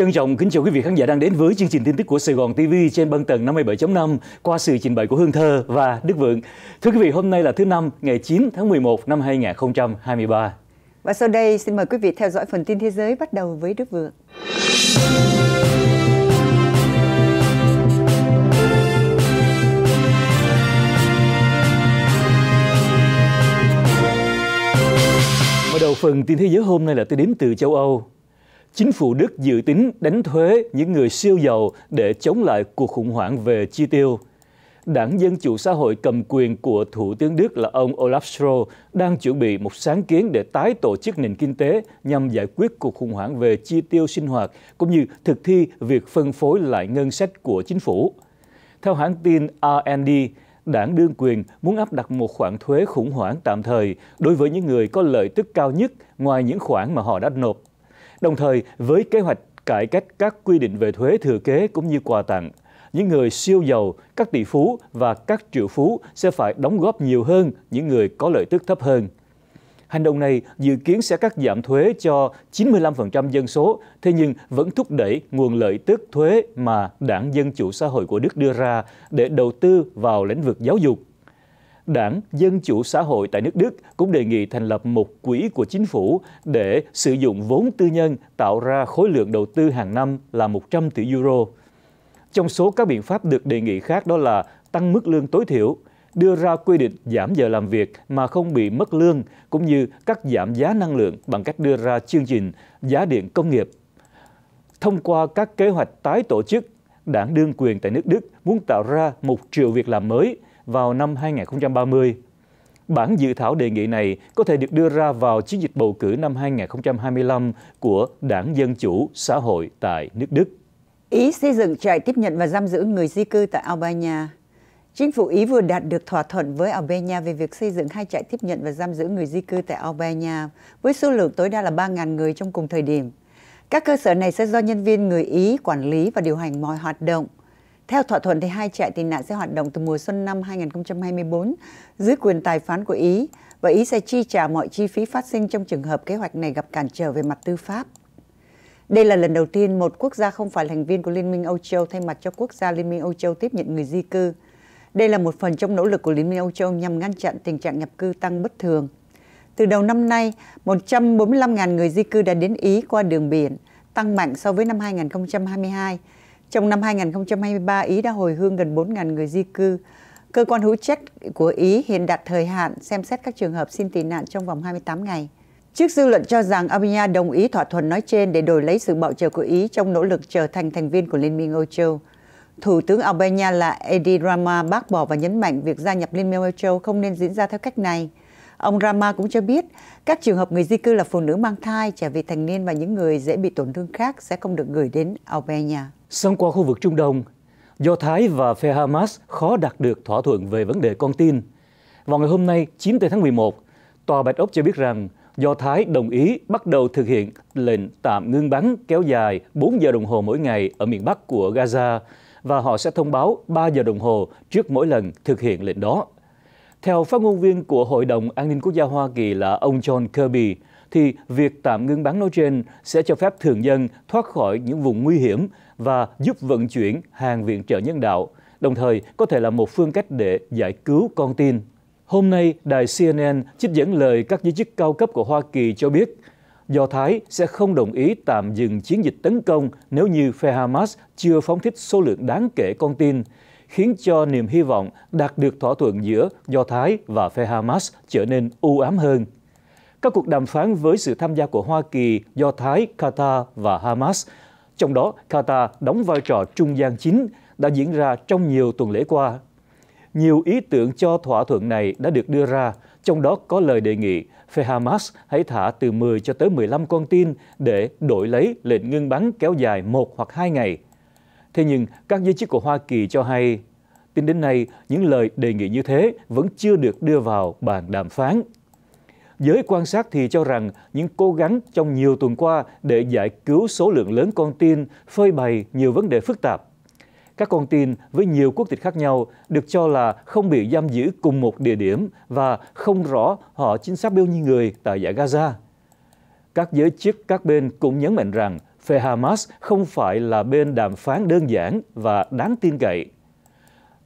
Trân trọng kính chào quý vị khán giả đang đến với chương trình tin tức của Sài Gòn TV trên băng tần 57.5 qua sự trình bày của Hương Thơ và Đức Vượng. Thưa quý vị, hôm nay là thứ năm, ngày 9 tháng 11 năm 2023. Và sau đây xin mời quý vị theo dõi phần tin thế giới bắt đầu với Đức Vượng. Mở đầu phần tin thế giới hôm nay là tôi đếm từ châu Âu chính phủ Đức dự tính đánh thuế những người siêu giàu để chống lại cuộc khủng hoảng về chi tiêu. Đảng Dân Chủ Xã hội cầm quyền của Thủ tướng Đức là ông Olaf Scholz đang chuẩn bị một sáng kiến để tái tổ chức nền kinh tế nhằm giải quyết cuộc khủng hoảng về chi tiêu sinh hoạt, cũng như thực thi việc phân phối lại ngân sách của chính phủ. Theo hãng tin RND, đảng đương quyền muốn áp đặt một khoản thuế khủng hoảng tạm thời đối với những người có lợi tức cao nhất ngoài những khoản mà họ đã nộp Đồng thời, với kế hoạch cải cách các quy định về thuế thừa kế cũng như quà tặng, những người siêu giàu, các tỷ phú và các triệu phú sẽ phải đóng góp nhiều hơn những người có lợi tức thấp hơn. Hành động này dự kiến sẽ cắt giảm thuế cho 95% dân số, thế nhưng vẫn thúc đẩy nguồn lợi tức thuế mà đảng Dân Chủ Xã hội của Đức đưa ra để đầu tư vào lĩnh vực giáo dục, Đảng Dân Chủ Xã hội tại nước Đức cũng đề nghị thành lập một quỹ của chính phủ để sử dụng vốn tư nhân tạo ra khối lượng đầu tư hàng năm là 100 tỷ euro. Trong số các biện pháp được đề nghị khác đó là tăng mức lương tối thiểu, đưa ra quy định giảm giờ làm việc mà không bị mất lương, cũng như cắt giảm giá năng lượng bằng cách đưa ra chương trình giá điện công nghiệp. Thông qua các kế hoạch tái tổ chức, đảng đương quyền tại nước Đức muốn tạo ra một triệu việc làm mới – vào năm 2030. Bản dự thảo đề nghị này có thể được đưa ra vào chiến dịch bầu cử năm 2025 của Đảng Dân Chủ Xã hội tại nước Đức. Ý xây dựng trại tiếp nhận và giam giữ người di cư tại Albania. Chính phủ Ý vừa đạt được thỏa thuận với Albania về việc xây dựng hai trại tiếp nhận và giam giữ người di cư tại Albania với số lượng tối đa là 3.000 người trong cùng thời điểm. Các cơ sở này sẽ do nhân viên người Ý quản lý và điều hành mọi hoạt động – theo thỏa thuận thì hai trại tị nạn sẽ hoạt động từ mùa xuân năm 2024 dưới quyền tài phán của Ý và Ý sẽ chi trả mọi chi phí phát sinh trong trường hợp kế hoạch này gặp cản trở về mặt tư pháp. Đây là lần đầu tiên một quốc gia không phải thành viên của Liên minh Âu Châu thay mặt cho quốc gia Liên minh Âu Châu tiếp nhận người di cư. Đây là một phần trong nỗ lực của Liên minh Âu Châu nhằm ngăn chặn tình trạng nhập cư tăng bất thường. Từ đầu năm nay, 145.000 người di cư đã đến Ý qua đường biển, tăng mạnh so với năm 2022 trong năm 2023, Ý đã hồi hương gần 4.000 người di cư. Cơ quan hữu trách của Ý hiện đặt thời hạn xem xét các trường hợp xin tị nạn trong vòng 28 ngày. Trước dư luận cho rằng Armenia đồng ý thỏa thuận nói trên để đổi lấy sự bảo trợ của Ý trong nỗ lực trở thành thành viên của Liên minh Âu Châu. Thủ tướng Albania là Edi Rama bác bỏ và nhấn mạnh việc gia nhập Liên minh Âu Châu không nên diễn ra theo cách này. Ông Rama cũng cho biết, các trường hợp người di cư là phụ nữ mang thai, trẻ vị thành niên và những người dễ bị tổn thương khác sẽ không được gửi đến Albania. Xong qua khu vực Trung Đông, Do Thái và phe Hamas khó đạt được thỏa thuận về vấn đề con tin. Vào ngày hôm nay, 9 tháng 11, Tòa Bạch Ốc cho biết rằng Do Thái đồng ý bắt đầu thực hiện lệnh tạm ngưng bắn kéo dài 4 giờ đồng hồ mỗi ngày ở miền Bắc của Gaza và họ sẽ thông báo 3 giờ đồng hồ trước mỗi lần thực hiện lệnh đó. Theo phát ngôn viên của Hội đồng An ninh Quốc gia Hoa Kỳ là ông John Kirby, thì việc tạm ngưng bán nói trên sẽ cho phép thường dân thoát khỏi những vùng nguy hiểm và giúp vận chuyển hàng viện trợ nhân đạo, đồng thời có thể là một phương cách để giải cứu con tin. Hôm nay, đài CNN trích dẫn lời các giới chức cao cấp của Hoa Kỳ cho biết, Do Thái sẽ không đồng ý tạm dừng chiến dịch tấn công nếu như phe Hamas chưa phóng thích số lượng đáng kể con tin, khiến cho niềm hy vọng đạt được thỏa thuận giữa Do Thái và phe Hamas trở nên u ám hơn các cuộc đàm phán với sự tham gia của Hoa Kỳ, Do Thái, Qatar và Hamas. Trong đó, Qatar đóng vai trò trung gian chính đã diễn ra trong nhiều tuần lễ qua. Nhiều ý tưởng cho thỏa thuận này đã được đưa ra, trong đó có lời đề nghị phía Hamas hãy thả từ 10 cho tới 15 con tin để đổi lấy lệnh ngưng bắn kéo dài một hoặc hai ngày. Thế nhưng, các giới chức của Hoa Kỳ cho hay, tính đến nay, những lời đề nghị như thế vẫn chưa được đưa vào bàn đàm phán. Giới quan sát thì cho rằng những cố gắng trong nhiều tuần qua để giải cứu số lượng lớn con tin phơi bày nhiều vấn đề phức tạp. Các con tin với nhiều quốc tịch khác nhau được cho là không bị giam giữ cùng một địa điểm và không rõ họ chính xác bao nhiêu người tại giải Gaza. Các giới chức các bên cũng nhấn mạnh rằng phe Hamas không phải là bên đàm phán đơn giản và đáng tin cậy.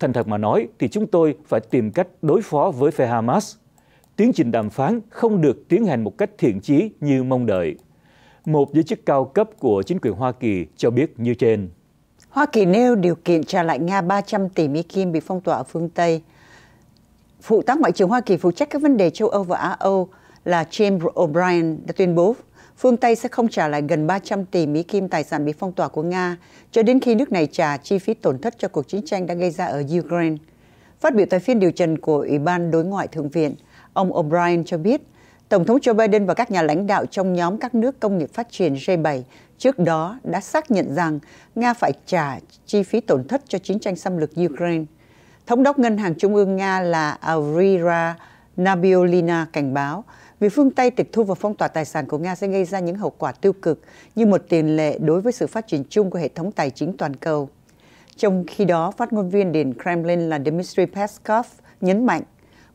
Thành thật mà nói thì chúng tôi phải tìm cách đối phó với phe Hamas tiến trình đàm phán không được tiến hành một cách thiện chí như mong đợi. Một giới chức cao cấp của chính quyền Hoa Kỳ cho biết như trên. Hoa Kỳ nêu điều kiện trả lại Nga 300 tỷ Mỹ Kim bị phong tỏa ở phương Tây. Phụ tá Ngoại trưởng Hoa Kỳ phụ trách các vấn đề châu Âu và Á Âu là James O'Brien đã tuyên bố phương Tây sẽ không trả lại gần 300 tỷ Mỹ Kim tài sản bị phong tỏa của Nga cho đến khi nước này trả chi phí tổn thất cho cuộc chiến tranh đã gây ra ở Ukraine. Phát biểu tại phiên điều trần của Ủy ban Đối ngoại Thượng viện, Ông O'Brien cho biết, Tổng thống Joe Biden và các nhà lãnh đạo trong nhóm các nước công nghiệp phát triển G7 trước đó đã xác nhận rằng Nga phải trả chi phí tổn thất cho chiến tranh xâm lược Ukraine. Thống đốc Ngân hàng Trung ương Nga là Avrira Nabiolina cảnh báo vì phương Tây tịch thu và phong tỏa tài sản của Nga sẽ gây ra những hậu quả tiêu cực như một tiền lệ đối với sự phát triển chung của hệ thống tài chính toàn cầu. Trong khi đó, phát ngôn viên Điện Kremlin là Dmitry Peskov nhấn mạnh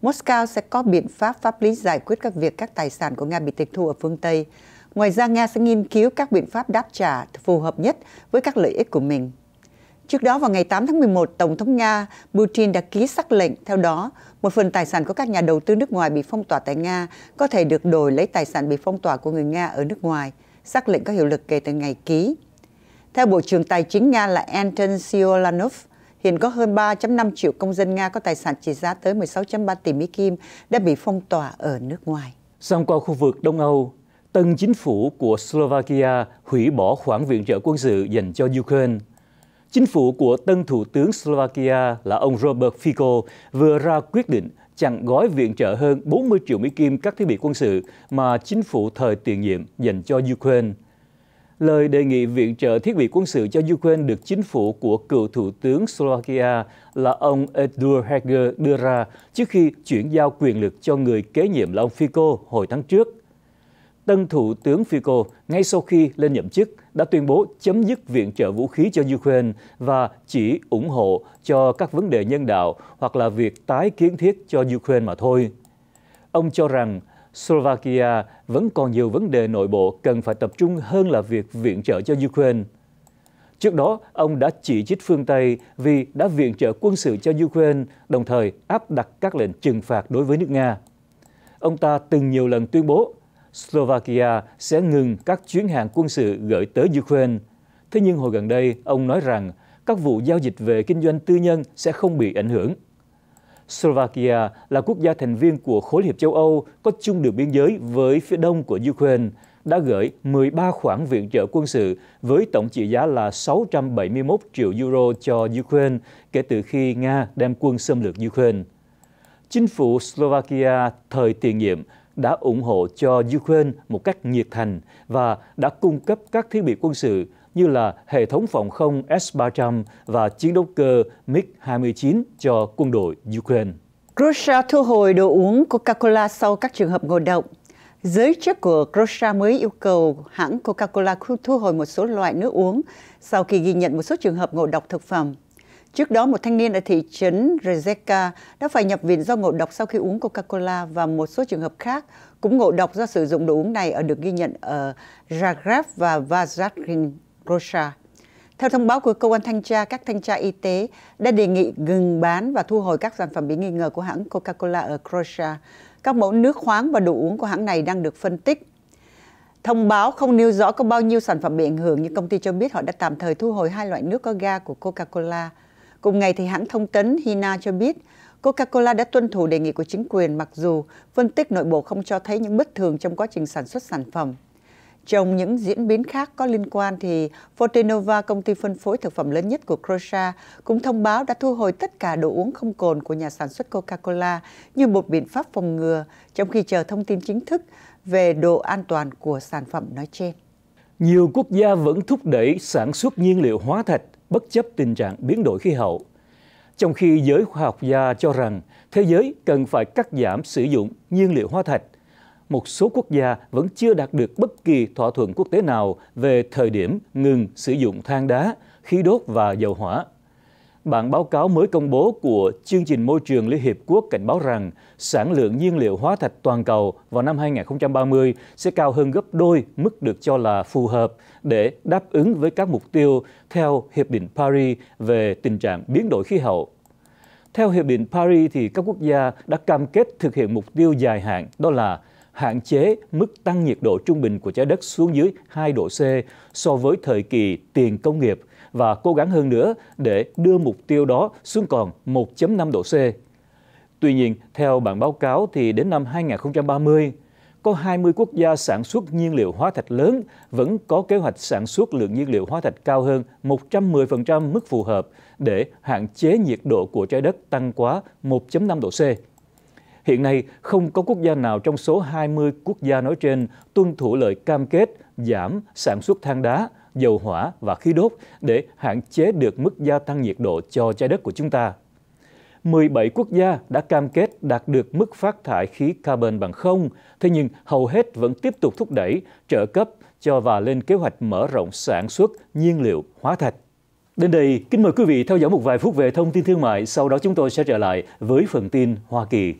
Moscow sẽ có biện pháp pháp lý giải quyết các việc các tài sản của Nga bị tịch thu ở phương Tây. Ngoài ra, Nga sẽ nghiên cứu các biện pháp đáp trả phù hợp nhất với các lợi ích của mình. Trước đó vào ngày 8 tháng 11, Tổng thống Nga Putin đã ký sắc lệnh. Theo đó, một phần tài sản của các nhà đầu tư nước ngoài bị phong tỏa tại Nga có thể được đổi lấy tài sản bị phong tỏa của người Nga ở nước ngoài. Sắc lệnh có hiệu lực kể từ ngày ký. Theo Bộ trưởng Tài chính Nga là Anton Siolanov, Hiện có hơn 3.5 triệu công dân Nga có tài sản trị giá tới 16.3 tỷ Mỹ Kim đã bị phong tỏa ở nước ngoài. Xong qua khu vực Đông Âu, tân chính phủ của Slovakia hủy bỏ khoản viện trợ quân sự dành cho Ukraine. Chính phủ của tân thủ tướng Slovakia là ông Robert Fico vừa ra quyết định chặn gói viện trợ hơn 40 triệu Mỹ Kim các thiết bị quân sự mà chính phủ thời tiền nhiệm dành cho Ukraine – Lời đề nghị viện trợ thiết bị quân sự cho Ukraine được chính phủ của cựu Thủ tướng Slovakia là ông Eduard Heger đưa ra trước khi chuyển giao quyền lực cho người kế nhiệm là ông Fico hồi tháng trước. Tân Thủ tướng Fico ngay sau khi lên nhậm chức đã tuyên bố chấm dứt viện trợ vũ khí cho Ukraine và chỉ ủng hộ cho các vấn đề nhân đạo hoặc là việc tái kiến thiết cho Ukraine mà thôi. Ông cho rằng Slovakia vẫn còn nhiều vấn đề nội bộ cần phải tập trung hơn là việc viện trợ cho Ukraine. Trước đó, ông đã chỉ trích phương Tây vì đã viện trợ quân sự cho Ukraine, đồng thời áp đặt các lệnh trừng phạt đối với nước Nga. Ông ta từng nhiều lần tuyên bố Slovakia sẽ ngừng các chuyến hàng quân sự gửi tới Ukraine. Thế nhưng hồi gần đây, ông nói rằng các vụ giao dịch về kinh doanh tư nhân sẽ không bị ảnh hưởng. Slovakia là quốc gia thành viên của khối hiệp châu Âu có chung đường biên giới với phía đông của Ukraine, đã gửi 13 khoản viện trợ quân sự với tổng trị giá là 671 triệu euro cho Ukraine kể từ khi Nga đem quân xâm lược Ukraine. Chính phủ Slovakia thời tiền nhiệm đã ủng hộ cho Ukraine một cách nhiệt thành và đã cung cấp các thiết bị quân sự như là hệ thống phòng không S-300 và chiến đấu cơ MiG-29 cho quân đội Ukraine. Russia thu hồi đồ uống Coca-Cola sau các trường hợp ngộ độc. Giới chức của Russia mới yêu cầu hãng Coca-Cola thu hồi một số loại nước uống sau khi ghi nhận một số trường hợp ngộ độc thực phẩm. Trước đó, một thanh niên ở thị trấn Rijeka đã phải nhập viện do ngộ độc sau khi uống Coca-Cola và một số trường hợp khác cũng ngộ độc do sử dụng đồ uống này ở được ghi nhận ở Zagreb và Vazatrin Rocha. Theo thông báo của cơ quan thanh tra, các thanh tra y tế đã đề nghị ngừng bán và thu hồi các sản phẩm bị nghi ngờ của hãng Coca-Cola ở Croatia. Các mẫu nước khoáng và đồ uống của hãng này đang được phân tích. Thông báo không nêu rõ có bao nhiêu sản phẩm bị ảnh hưởng nhưng công ty cho biết họ đã tạm thời thu hồi hai loại nước có ga của Coca-Cola. Cùng ngày thì hãng thông tấn Hina cho biết Coca-Cola đã tuân thủ đề nghị của chính quyền mặc dù phân tích nội bộ không cho thấy những bất thường trong quá trình sản xuất sản phẩm. Trong những diễn biến khác có liên quan thì Fortenova, công ty phân phối thực phẩm lớn nhất của Croatia, cũng thông báo đã thu hồi tất cả đồ uống không cồn của nhà sản xuất Coca-Cola như một biện pháp phòng ngừa, trong khi chờ thông tin chính thức về độ an toàn của sản phẩm nói trên. Nhiều quốc gia vẫn thúc đẩy sản xuất nhiên liệu hóa thạch bất chấp tình trạng biến đổi khí hậu. Trong khi giới khoa học gia cho rằng thế giới cần phải cắt giảm sử dụng nhiên liệu hóa thạch một số quốc gia vẫn chưa đạt được bất kỳ thỏa thuận quốc tế nào về thời điểm ngừng sử dụng than đá, khí đốt và dầu hỏa. Bản báo cáo mới công bố của Chương trình Môi trường Liên Hiệp Quốc cảnh báo rằng sản lượng nhiên liệu hóa thạch toàn cầu vào năm 2030 sẽ cao hơn gấp đôi mức được cho là phù hợp để đáp ứng với các mục tiêu theo Hiệp định Paris về tình trạng biến đổi khí hậu. Theo Hiệp định Paris thì các quốc gia đã cam kết thực hiện mục tiêu dài hạn đó là hạn chế mức tăng nhiệt độ trung bình của trái đất xuống dưới 2 độ C so với thời kỳ tiền công nghiệp và cố gắng hơn nữa để đưa mục tiêu đó xuống còn 1.5 độ C. Tuy nhiên, theo bản báo cáo thì đến năm 2030, có 20 quốc gia sản xuất nhiên liệu hóa thạch lớn vẫn có kế hoạch sản xuất lượng nhiên liệu hóa thạch cao hơn 110% mức phù hợp để hạn chế nhiệt độ của trái đất tăng quá 1.5 độ C. Hiện nay, không có quốc gia nào trong số 20 quốc gia nói trên tuân thủ lời cam kết giảm sản xuất than đá, dầu hỏa và khí đốt để hạn chế được mức gia tăng nhiệt độ cho trái đất của chúng ta. 17 quốc gia đã cam kết đạt được mức phát thải khí carbon bằng không, thế nhưng hầu hết vẫn tiếp tục thúc đẩy, trợ cấp cho và lên kế hoạch mở rộng sản xuất nhiên liệu hóa thạch. Đến đây, kính mời quý vị theo dõi một vài phút về thông tin thương mại, sau đó chúng tôi sẽ trở lại với phần tin Hoa Kỳ.